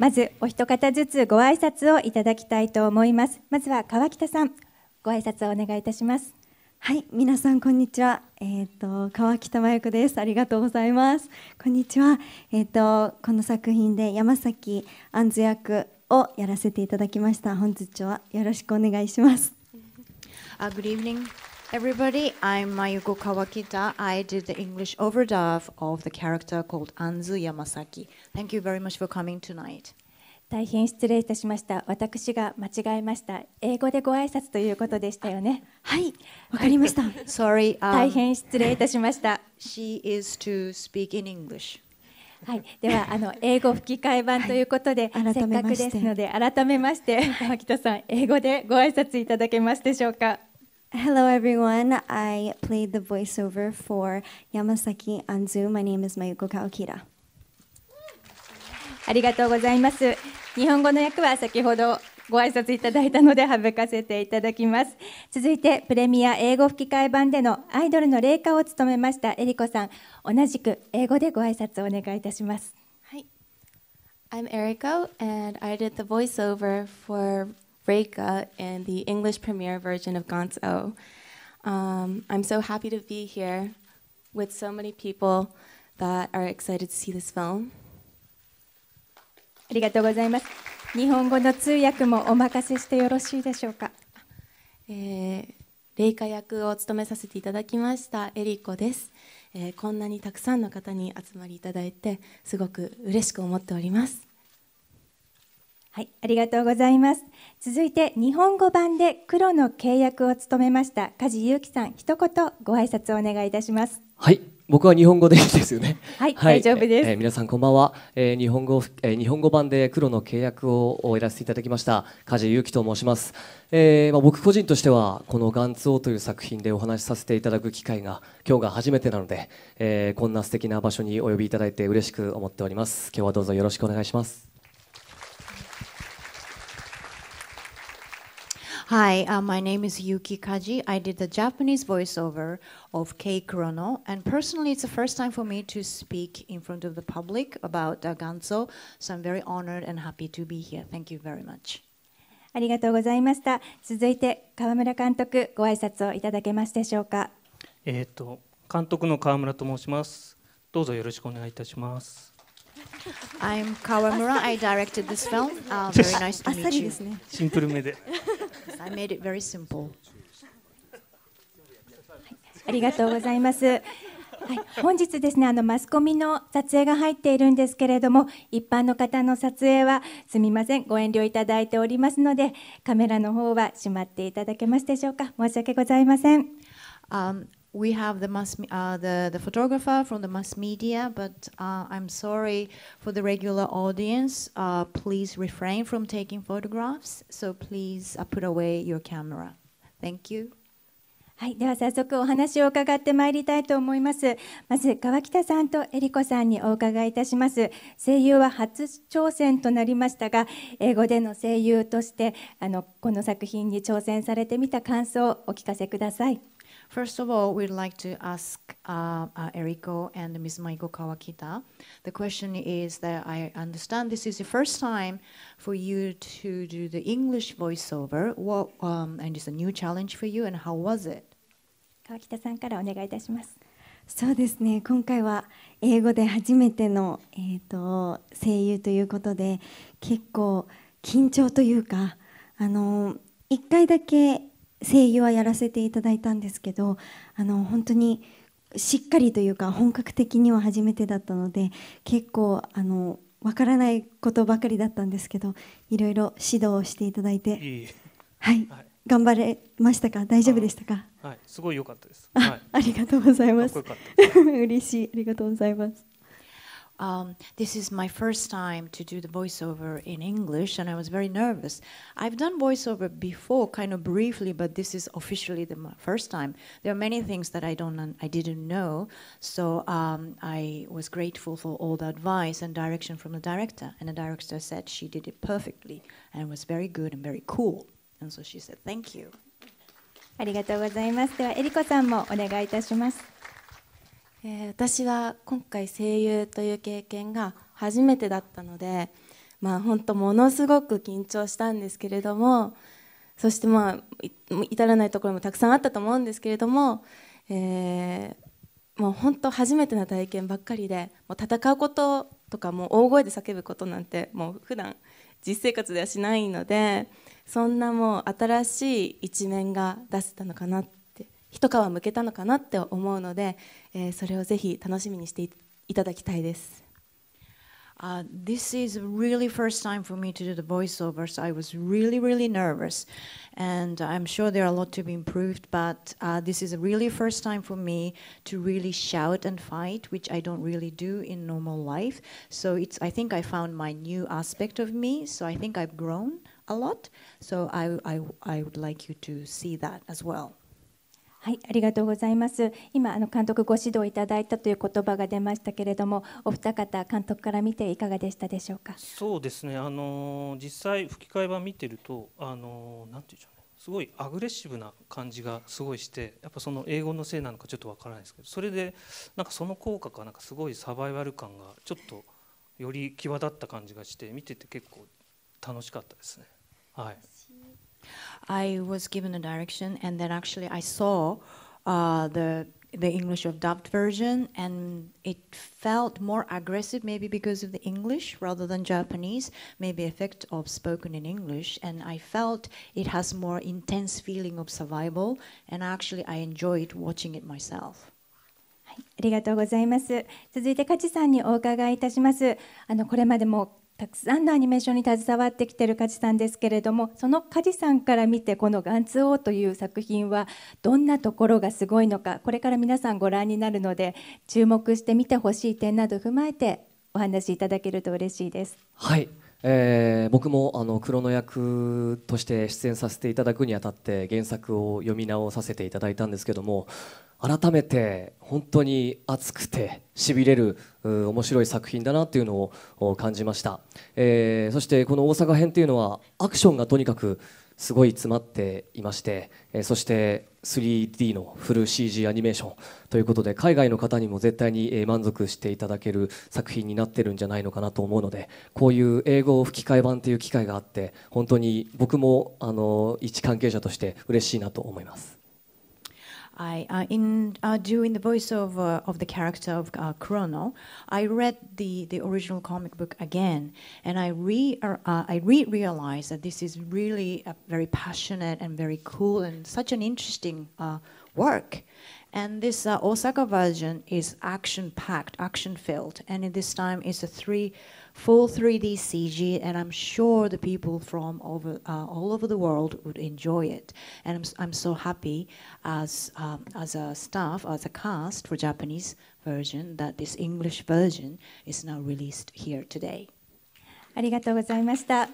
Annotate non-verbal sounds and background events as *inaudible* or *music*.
まずお一方ずつご挨拶をいただきたいと思いますまずは川北さんご挨拶をお願いいたしますはい皆さんこんにちはえっ、ー、と川北真由子ですありがとうございますこんにちはえっ、とこの作品で山崎安ず役をやらせていただきました本日はよろしくお願いしますあ、グリーブニング Everybody, I'm Mayuko i did e n g l i s h overdub of the character called a n z Thank you very much for coming tonight. 大変失礼いたしました。私が間違えました。英語でご挨拶ということでしたよね。はい、わかりました。Sorry、大変失礼いたしました。She is to speak in English. はい、ではあの英語吹き替え版ということで、はい、せっかくですので改めまして川田さん英語でご挨拶いただけますでしょうか。Hello everyone. I played the voiceover for Yamasaki Anzu. My name is Mayuko Kaokira. ありがとうございます。日本語の訳は先ほどご挨拶いただいたので省かせていただきます続いてプレミア英語吹き替え版でのアイドルの霊歌を務めましたえりこさん同じく英語でご挨拶をお願いいたしますはい I'm Eriko and I did the voiceover for Reika in the English premiere version of Gonzo um, I'm so happy to be here with so many people that are excited to see this film ありがとうございます。日本語の通訳もお任せしてよろしいでしょうか。えー、霊下役を務めさせていただきましたエリコです、えー、こんなにたくさんの方に集まりいただいてすごく嬉しく思っております。はい、ありがとうございます。続いて日本語版で黒の契約を務めました梶裕貴さん、一言ご挨拶をお願いいたします。はい、僕は日本語でいいですよね。はい、はい、大丈夫です。えー、皆さんこんばんは。えー、日本語、えー、日本語版で黒の契約をやらせていただきました梶裕貴と申します。えー、まあ僕個人としてはこのガンツオという作品でお話しさせていただく機会が今日が初めてなので、えー、こんな素敵な場所にお呼びいただいて嬉しく思っております。今日はどうぞよろしくお願いします。Hi, uh, my name is Yuki Kaji. I did the Japanese voiceover of K. Kurono, and personally, it's the first time for me to speak in front of the public about uh, Ganzo, so I'm very honored and happy to be here. Thank you very much. ありがとうございました。続いて川村監督、ご挨拶をいただけますでしょうか。えっ、ー、と、監督の川村と申します。どうぞよろしくお願いいたします。I'm Kawamura. I directed this film.、Uh, *laughs* very nice to meet you. シンプルめで。*laughs* I made it very simple. ありがとうございます。はい、本日ですね、あのマスコミの撮影が入っているんですけれども、一般の方の撮影はすみません、ご遠慮いただいておりますので、カメラの方は閉まっていただけますでしょうか。申し訳ございません。Um, we have the, mass, uh, the, the photographer from the mass media, but uh, I'm sorry for the regular audience. Uh, please refrain from taking photographs. So please put away your camera. Thank you. はい、では早速お話を伺ってまいりたいと思います。まず川北さんとえりこさんにお伺いいたします。声優は初挑戦となりましたが、英語での声優としてあのこの作品に挑戦されてみた感想をお聞かせください。First of all, we'd like to ask uh, uh, Eriko and Ms. Maiko Kawakita. The question is that I understand this is the first time for you to do the English voiceover. What um, and it's a new challenge for you, and how was it? kawakita 川北さんからお願いいたします。そうですね。今回は英語で初めてのえっ、ー、と声優ということで、結構緊張というか、あの一回だけ声優はやらせていただいたんですけどあの本当にしっかりというか本格的には初めてだったので結構あのわからないことばかりだったんですけどいろいろ指導していただいてはい、はい、頑張れましたか大丈夫でしたかはいすごい良かったですあ,、はい、ありがとうございます *laughs* 嬉しいありがとうございます Um, this is my first time to do the voiceover in English, and I was very nervous. I've done voiceover before, kind of briefly, but this is officially the first time. There are many things that I don't, I didn't know, so um, I was grateful for all the advice and direction from the director. And the director said she did it perfectly and was very good and very cool. And so she said, "Thank you." ありがとうございます。では、えりこさんもお願いいたします。私は今回声優という経験が初めてだったので、まあ、本当ものすごく緊張したんですけれどもそして、まあ、至らないところもたくさんあったと思うんですけれども、えー、もう本当初めての体験ばっかりでもう戦うこととかも大声で叫ぶことなんてもう普段実生活ではしないのでそんなもう新しい一面が出せたのかなって一皮むけたのかなって思うので、えー、それをぜひ楽しみにしていただきたいです。Uh, this is really first time for me to do the voiceover, so I was really, really nervous, and I'm sure there are a lot to be improved. But uh, this is really first time for me to really shout and fight, which I don't really do in normal life. So it's I think I found my new aspect of me. So I think I've grown a lot. So I I, I would like you to see that as well. はい、ありがとうございます。今あの監督ご指導いただいたという言葉が出ましたけれども、お二方監督から見ていかがでしたでしょうか。そうですね。あの実際吹き替え版見てると、あの何て言うんでしょうね。すごいアグレッシブな感じがすごいしてやっぱその英語のせいなのかちょっとわからないですけどそれでなんかその効果かなんかすごいサバイバル感がちょっとより際立った感じがして見てて結構楽しかったですね。はい I was given a direction, and then actually I saw uh, the the English of dubbed version, and it felt more aggressive, maybe because of the English rather than Japanese, maybe effect of spoken in English. And I felt it has more intense feeling of survival, and actually I enjoyed watching it myself. ありがとうございます。続いて、カチさんにお伺いいたします。あの、これまでもたくさんのアニメーションに携わってきてる梶さんですけれどもその梶さんから見てこの「ガンツ王」という作品はどんなところがすごいのかこれから皆さんご覧になるので注目して見てほしい点など踏まえてお話しいただけると嬉しいです。はいえー、僕もあの黒の役として出演させていただくにあたって原作を読み直させていただいたんですけども改めて本当に熱くてしびれる面白い作品だなというのを感じました、えー、そしてこの大阪編というのはアクションがとにかくすごい詰まっていまして、えー、そして 3D のフル CG アニメーションということで海外の方にも絶対に満足していただける作品になってるんじゃないのかなと思うのでこういう英語吹き替え版という機会があって本当に僕もあの一関係者として嬉しいなと思います。I uh, in uh, doing the voiceover uh, of the character of uh, Chrono, I read the the original comic book again, and I re er, uh, I re realized that this is really a very passionate and very cool and such an interesting uh, work, and this uh, Osaka version is action-packed, action-filled, and in this time it's a three, full 3D CG, and I'm sure the people from over uh, all over the world would enjoy it. And I'm, I'm so happy as um, as a staff, as a cast for Japanese version, that this English version is now released here today. ありがとうございました。